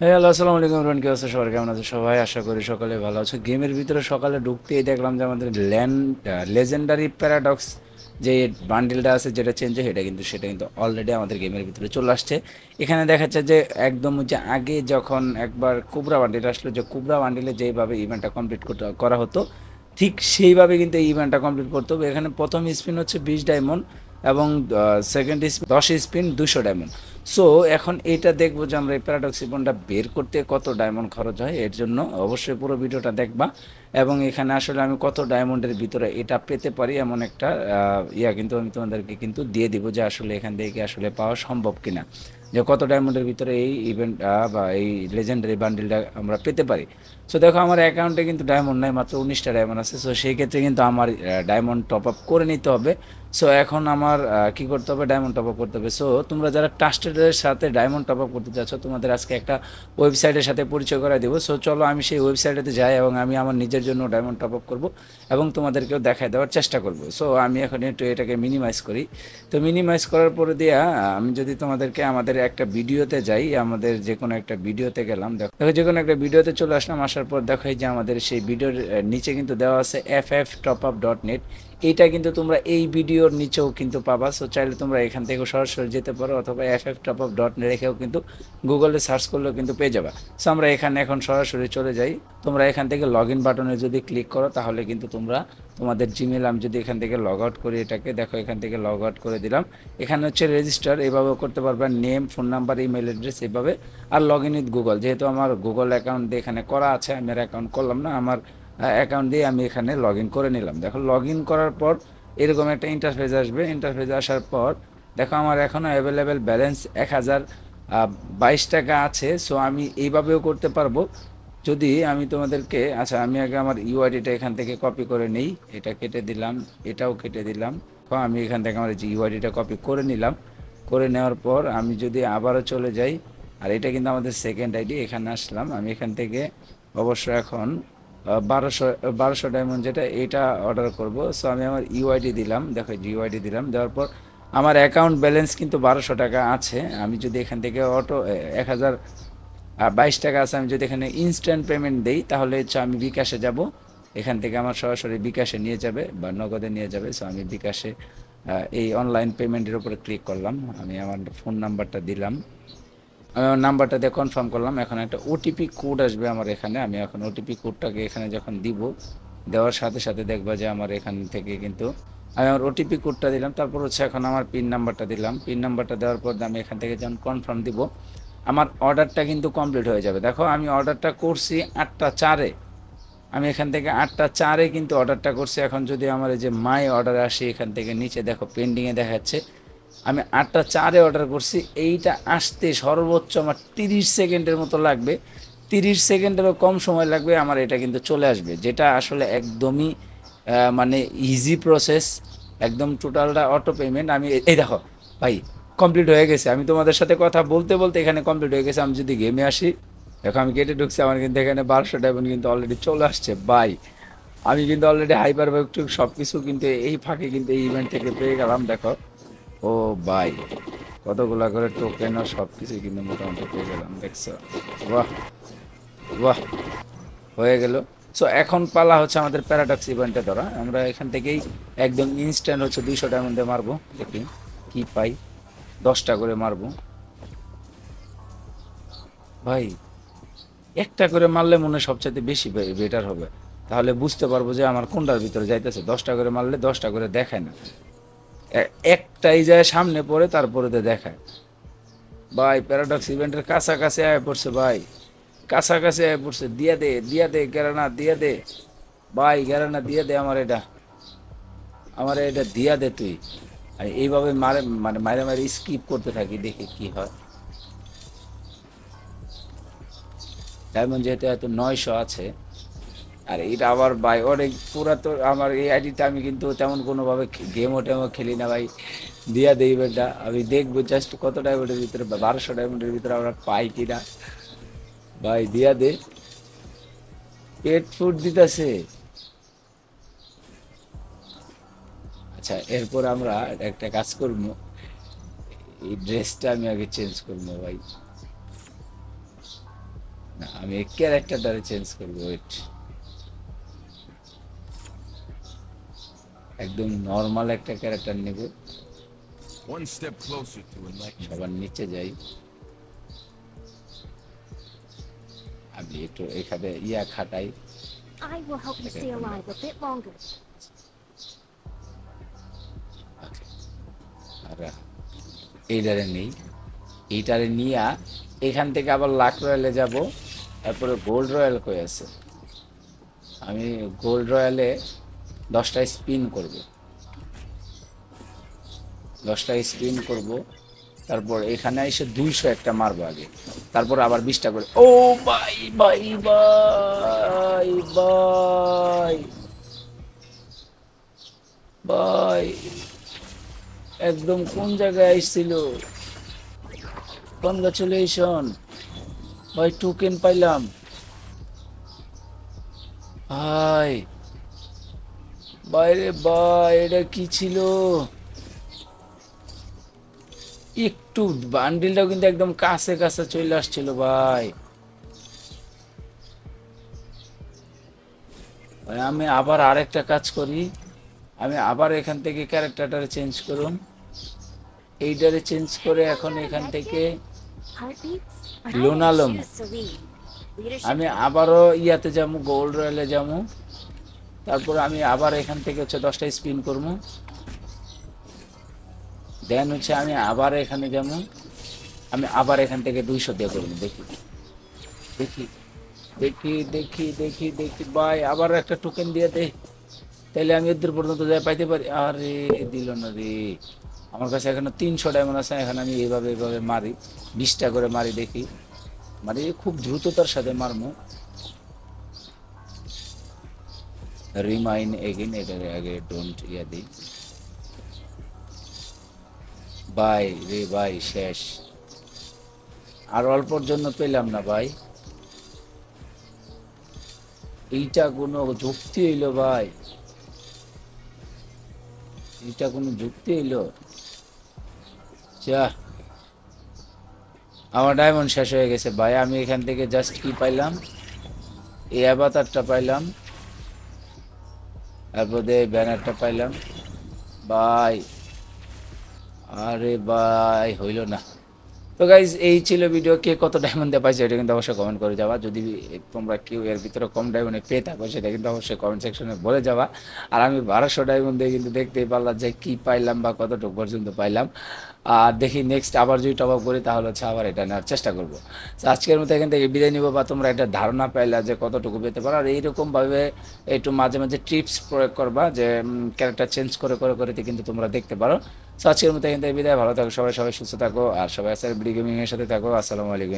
হ্যাঁ হ্যালো আসসালাম আলাইকুম রান কে আছে সবার কেমন আছে সবাই আশা করি সকালে ভালো আছে গেমের ভিতরে সকালে ঢুকতেই দেখলাম যে আমাদের ল্যান্ড লেজেন্ডারি প্যারাডক্স যে বান্ডিলটা আছে যেটা চেঞ্জ হয় এটা কিন্তু সেটা কিন্তু অলরেডি আমাদের গেমের ভিতরে চলে আসছে এখানে দেখা যাচ্ছে যে একদম যে আগে যখন একবার কুবরা বান্ডিল আসলো যে কুবরা বান্ডিলে যেভাবে ইভেন্টটা কমপ্লিট করা হতো ঠিক সেইভাবে কিন্তু এই ইভেন্টটা কমপ্লিট করতে হবে এখানে প্রথম স্পিন হচ্ছে বিশ ডায়মন্ড এবং সেকেন্ড স্পিন দশ স্পিন দুশো ডায়মন্ড সো এখন এটা দেখবো যে আমরা এই প্যারাডক্স বের করতে কত ডায়মন্ড খরচ হয় এর জন্য অবশ্যই পুরো ভিডিওটা দেখবা এবং এখানে আসলে আমি কত ডায়মন্ডের ভিতরে এটা পেতে পারি এমন একটা ইয়া কিন্তু আমি তোমাদেরকে কিন্তু দিয়ে দিব যে আসলে এখান থেকে আসলে পাওয়া সম্ভব কিনা যে কত ডায়মন্ডের ভিতরে এই ইভেন্ট বা এই লেজেন্ডারি বান্ডিলটা আমরা পেতে পারি সো দেখো আমার অ্যাকাউন্টে কিন্তু ডায়মন্ড নাই মাত্র উনিশটা ডায়মন্ড আছে সো সেই ক্ষেত্রে কিন্তু আমার ডায়মন্ড টপ আপ করে নিতে হবে সো এখন আমার কি করতে হবে ডায়মন্ড টপ আপ করতে হবে সো তোমরা যারা ট্রাস্টেডের সাথে ডায়মন্ড টপ আপ করতে চাচ্ছ তোমাদের আজকে একটা ওয়েবসাইটের সাথে পরিচয় করাই দেবো সো চলো আমি সেই ওয়েবসাইটেতে যাই এবং আমি আমার নিজের জন্য ডায়মন্ড টপ আপ করবো এবং তোমাদেরকেও দেখায় দেওয়ার চেষ্টা করব সো আমি এখন একটু এটাকে মিনিমাইজ করি তো মিনিমাইজ করার পরে দিয়া আমি যদি তোমাদেরকে আমাদের একটা ভিডিওতে যাই আমাদের যে কোনো একটা ভিডিওতে গেলাম দেখো দেখো যে কোনো একটা ভিডিওতে চলে আসলাম আসার পর দেখো যে আমাদের সেই ভিডিওর নিচে কিন্তু দেওয়া আছে F F top up dot net এটা কিন্তু তোমরা এই ভিডিওর নিচেও কিন্তু পাবা সো চাইলে তোমরা এখান থেকে সরাসরি যেতে পারো অথবা F F top off dot রেখেও কিন্তু গুগলে সার্চ করলেও কিন্তু পেয়ে যাবা সো আমরা এখানে এখন সরাসরি চলে যাই তোমরা এখান থেকে লগ ইন বাটনে যদি ক্লিক করো তাহলে কিন্তু তোমরা তোমাদের জিমেল আমি যদি এখান থেকে লগ আউট করি এটাকে দেখো এখান থেকে লগ আউট করে দিলাম এখানে হচ্ছে রেজিস্টার এভাবে করতে পারবে name phone number email address এভাবে আর লগ ইন উইথ গুগল যেহেতু আমার গুগল অ্যাকাউন্ট এখানে করা আছে আমি অ্যাকাউন্ট করলাম না আমার অ্যাকাউন্ট দিয়ে আমি এখানে লগ করে নিলাম দেখো লগ করার পর এরকম একটা ইন্টারফেস আসবে ইন্টারফেস আসার পর দেখো আমার এখনও অ্যাভেলেবেল ব্যালেন্স এক হাজার বাইশ টাকা আছে সো আমি এইভাবেও করতে পারবো যদি আমি তোমাদেরকে আচ্ছা আমি আগে আমার ইউআইডিটা এখান থেকে কপি করে নিই এটা কেটে দিলাম এটাও কেটে দিলাম আমি এখান থেকে আমার ইউআইডিটা কপি করে নিলাম করে নেওয়ার পর আমি যদি আবারও চলে যাই আর এটা কিন্তু আমাদের সেকেন্ড আইডি এখানে আসলাম আমি এখান থেকে অবশ্য এখন বারোশো বারোশো ডায়মন্ড যেটা এটা অর্ডার করব সো আমি আমার ইউআইডি দিলাম দেখো ইউআইডি দিলাম দেওয়ার পর আমার অ্যাকাউন্ট ব্যালেন্স কিন্তু বারোশো টাকা আছে আমি যদি এখান থেকে অটো এক হাজার বাইশ টাকা আছে আমি যদি এখানে ইনস্ট্যান্ট পেমেন্ট দিই তাহলে হচ্ছে আমি বিকাশে যাব এখান থেকে আমার সরাসরি বিকাশে নিয়ে যাবে বা নগদে নিয়ে যাবে সো আমি বিকাশে এই অনলাইন পেমেন্টের উপরে ক্লিক করলাম আমি আমার ফোন নাম্বারটা দিলাম আমি আমার নাম্বারটা দিয়ে কনফার্ম করলাম এখন একটা ওটিপি কোড আসবে আমার এখানে আমি এখন ওটিপি কোডটাকে এখানে যখন দিব দেওয়ার সাথে সাথে দেখবা যে আমার এখান থেকে কিন্তু আমি আমার ওটিপি কোডটা দিলাম তারপর হচ্ছে এখন আমার পিন নাম্বারটা দিলাম পিন নাম্বারটা দেওয়ার পর আমি এখান থেকে যখন কনফার্ম দিব আমার অর্ডারটা কিন্তু কমপ্লিট হয়ে যাবে দেখো আমি অর্ডারটা করছি আটটা চারে আমি এখান থেকে আটটা চারে কিন্তু অর্ডারটা করছি এখন যদি আমার এই যে মাই অর্ডার আসে এখান থেকে নিচে দেখো পেন্ডিংয়ে দেখাচ্ছে আমি আটটা চারে অর্ডার করছি এইটা আসতে সর্বোচ্চ আমার তিরিশ সেকেন্ডের মতো লাগবে তিরিশ সেকেন্ডেরও কম সময় লাগবে আমার এটা কিন্তু চলে আসবে যেটা আসলে একদমই মানে ইজি প্রসেস একদম টোটালটা অটো পেমেন্ট আমি এই দেখো ভাই কমপ্লিট হয়ে গেছে আমি তোমাদের সাথে কথা বলতে বলতে এখানে কমপ্লিট হয়ে গেছে আমি যদি গেমে আসি দেখো আমি কেটে ঢুকছি আমার কিন্তু এখানে বারোশো ডায়মন্ড কিন্তু অলরেডি চলে আসছে বাই আমি কিন্তু অলরেডি হাইপার বাইক সব কিছু কিন্তু এই ফাঁকে কিন্তু এই ইভেন্ট থেকে পেয়ে গেলাম দেখো ও বাই কতগুলো করে টোকেন আর সব কিছু কিন্তু মোটামুটি পেয়ে গেলাম দেখছো বাহ বাহ হয়ে গেল সো এখন পালা হচ্ছে আমাদের প্যারাডক্স ইভেন্টে ধরা আমরা এখান থেকেই একদম ইনস্ট্যান্ট হচ্ছে দুইশো ডায়মন্ডে মারবো দেখি কি পাই দশটা করে মারবো ভাই একটা করে মারলে মনে সবচেয়ে বেশি বেটার হবে তাহলে বুঝতে পারবো যে আমার কোনটার ভিতরে যাইতেছে দশটা করে মারলে দশটা করে দেখায় না একটাই যায় সামনে পড়ে তারপরে তো দেখায় ভাই প্যারাডক্স ইভেন্টের কাছাকাছি আয় পড়ছে ভাই কাছাকাছি আয় পড়ছে দিয়া দে দিয়া দে গেরানা দিয়া দে ভাই গেরানা দিয়া দে আমার এটা আমার এটা দিয়া দে তুই আর এইভাবে মারে মানে মারে মারে স্কিপ করতে থাকি দেখি কি হয় ডায়মন্ড যেহেতু এত নয়শো আছে আর এটা আবার ভাই অনেক পুরা তো আমার এই আইডিতে আমি কিন্তু তেমন কোনোভাবে গেমও টেমও খেলি না ভাই দিয়া দেই ইভেন্টটা আমি দেখবো জাস্ট কত ডায়মন্ডের ভিতরে বারোশো ডায়মন্ডের ভিতরে আমরা পাই কিনা ভাই দিয়া দে পেট ফুড দিতেছে আচ্ছা এরপর আমরা একটা কাজ করবো এই ড্রেসটা আমি আগে চেঞ্জ করবো ভাই না আমি ক্যারেক্টারটা চেঞ্জ করবো ওয়েট একদম নরমাল একটা ক্যারেক্টার নেব সবার নিচে যাই আমি একটু এখানে ইয়া খাটাই I will help you stay alive a bit longer. আচ্ছা। এইটারে নেই এইটারে নিয়া এখান থেকে আবার লাক রয়্যালে যাব তারপরে গোল্ড রয়্যাল কই আছে আমি গোল্ড রয়্যালে দশটা স্পিন করব দশটা স্পিন করব তারপর এখানে এসে দুইশো একটা মারবো আগে তারপর আবার বিশটা করে ও bye bye bye bye bye একদম কোন জায়গায় আসছিল কনগ্রাচুলেশন ভাই টোকেন পাইলাম ভাই বাইরে বা এটা কি ছিল একটু বান্ডিলটাও কিন্তু একদম কাছে কাছে চলে আসছিল ভাই আমি আবার আরেকটা কাজ করি আমি আবার এখান থেকে ক্যারেক্টারটা চেঞ্জ করুন এইটারে চেঞ্জ করে এখন এখান থেকে লোনালম আমি আবারও ইয়াতে যাবো গোল্ড রয়েলে যাবো তারপর আমি আবার এখান থেকে হচ্ছে দশটা স্পিন করব দেন হচ্ছে আমি আবার এখানে যেমন আমি আবার এখান থেকে দুইশো দিয়ে করবো দেখি দেখি দেখি দেখি দেখি দেখি বাই আবার একটা টোকেন দিয়ে দে তাহলে আমি এদের পর্যন্ত যাই পাইতে পারি আরে দিল না রে আমার কাছে এখানে তিনশো ডায়মন্ড আছে এখানে আমি এইভাবে এইভাবে মারি বিশটা করে মারি দেখি মারি মানে খুব দ্রুততার সাথে মারমো রিমাইন এগেন এটার আগে ডোন্ট ইয়া দিই বাই রে বাই শেষ আর অল্পর জন্য পেলাম না ভাই এইটা কোনো যুক্তি হইল ভাই এটা কোনো যুক্তি হইল যা আমার ডায়মন্ড শেষ হয়ে গেছে ভাই আমি এখান থেকে জাস্ট কি পাইলাম এই অ্যাভাতারটা পাইলাম তারপরে ব্যানারটা পাইলাম বাই আরে বাই হইল না তো গাইজ এই ছিল ভিডিও কে কত ডায়মন্ড দেওয়া পাইছে এটা কিন্তু অবশ্যই কমেন্ট করে যাওয়া যদি তোমরা কেউ এর ভিতরে কম ডায়মন্ডে পেয়ে থাকো সেটা কিন্তু অবশ্যই কমেন্ট সেকশনে বলে যাওয়া আর আমি বারোশো ডায়মন্ড দিয়ে কিন্তু দেখতেই পারলাম যে কী পাইলাম বা কতটুকু পর্যন্ত পাইলাম আর দেখি নেক্সট আবার যদি টপ আপ করি তাহলে হচ্ছে আবার এটা নেওয়ার চেষ্টা করবো তো আজকের মতো এখান থেকে বিদায় নিব বা তোমরা একটা ধারণা পাইলা যে কতটুকু পেতে পারো আর এইরকমভাবে একটু মাঝে মাঝে টিপস প্রয়োগ করবা যে ক্যারেক্টার চেঞ্জ করে করে করে কিন্তু তোমরা দেখতে পারো আজকের মতো এখান থেকে বিদায় ভালো থাকো সবাই সবাই সুস্থ থাকো আর সবাই ব্রিগেমিং এর সাথে থাকো আসসালামু আলাইকুম